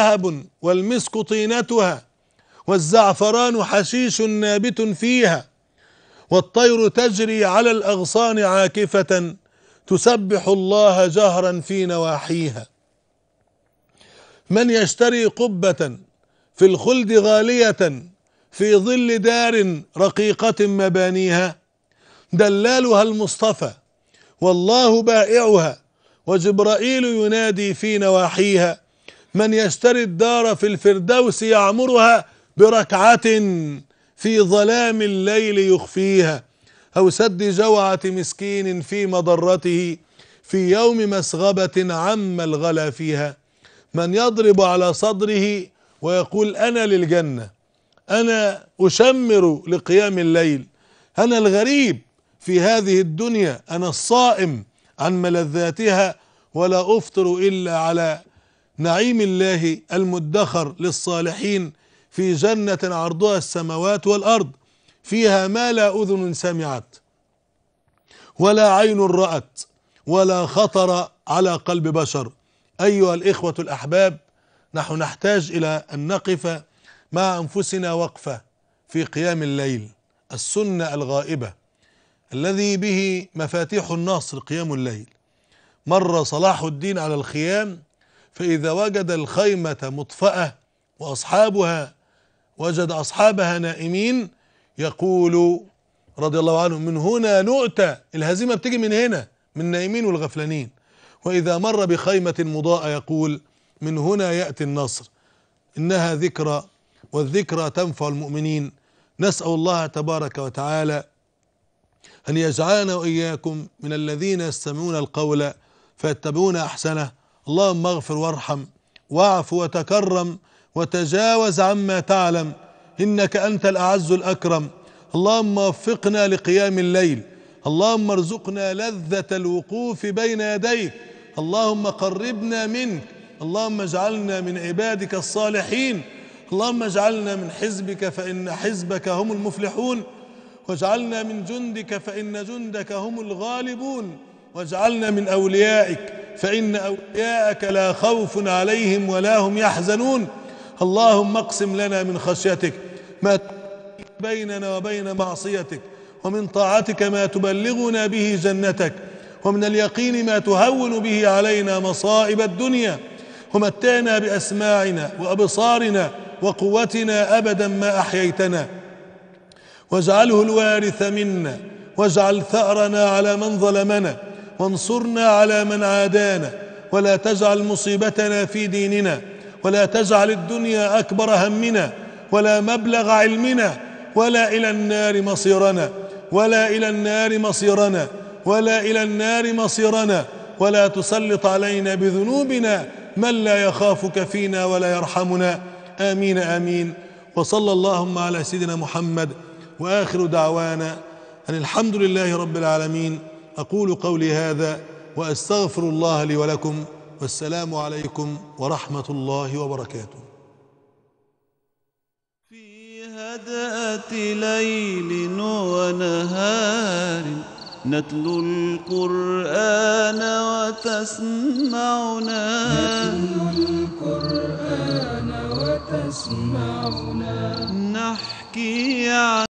ذهب والمسك طينتها والزعفران حشيش نابت فيها والطير تجري على الأغصان عاكفة تسبح الله جهرا في نواحيها من يشتري قبة في الخلد غالية في ظل دار رقيقة مبانيها دلالها المصطفى والله بائعها وجبرائيل ينادي في نواحيها من يشتري الدار في الفردوس يعمرها بركعة في ظلام الليل يخفيها أو سد جوعة مسكين في مضرته في يوم مسغبة عم الغلا فيها من يضرب على صدره ويقول أنا للجنة أنا أشمر لقيام الليل أنا الغريب في هذه الدنيا أنا الصائم عن ملذاتها ولا أفطر إلا على نعيم الله المدخر للصالحين في جنة عرضها السماوات والأرض فيها ما لا أذن سمعت ولا عين رأت ولا خطر على قلب بشر أيها الإخوة الأحباب نحن نحتاج إلى أن نقف مع أنفسنا وقفة في قيام الليل السنة الغائبة الذي به مفاتيح النصر قيام الليل مر صلاح الدين على الخيام فإذا وجد الخيمة مطفأة وأصحابها وجد أصحابها نائمين يقول رضي الله عنه من هنا نؤتى الهزيمة بتيجي من هنا من النائمين والغفلانين وإذا مر بخيمة مضاءة يقول من هنا يأتي النصر إنها ذكرى والذكرى تنفع المؤمنين نسأل الله تبارك وتعالى أن يجعلنا وإياكم من الذين يستمعون القول فيتبعون أحسنه اللهم اغفر وارحم واعف وتكرم وتجاوز عما تعلم إنك أنت الأعز الأكرم اللهم وفقنا لقيام الليل اللهم ارزقنا لذة الوقوف بين يديك اللهم قربنا منك اللهم اجعلنا من عبادك الصالحين اللهم اجعلنا من حزبك فإن حزبك هم المفلحون واجعلنا من جندك فإن جندك هم الغالبون واجعلنا من أوليائك فإن أولياءك لا خوف عليهم ولا هم يحزنون اللهم اقسم لنا من خشيتك ما بيننا وبين معصيتك ومن طاعتك ما تبلغنا به جنتك ومن اليقين ما تهون به علينا مصائب الدنيا ومتعنا بأسماعنا وأبصارنا وقوتنا أبدا ما أحييتنا واجعله الوارث منا واجعل ثأرنا على من ظلمنا وانصرنا على من عادانا ولا تجعل مصيبتنا في ديننا ولا تجعل الدنيا أكبر همنا ولا مبلغ علمنا ولا إلى النار مصيرنا ولا إلى النار مصيرنا ولا إلى النار مصيرنا ولا تسلط علينا بذنوبنا من لا يخافك فينا ولا يرحمنا آمين آمين وصلى اللهم على سيدنا محمد وآخر دعوانا أن الحمد لله رب العالمين اقول قولي هذا واستغفر الله لي ولكم والسلام عليكم ورحمه الله وبركاته في هدأة ليل ونهار نتلو القرآن وتسمعنا نتلو القرآن وتسمعنا نحكي عن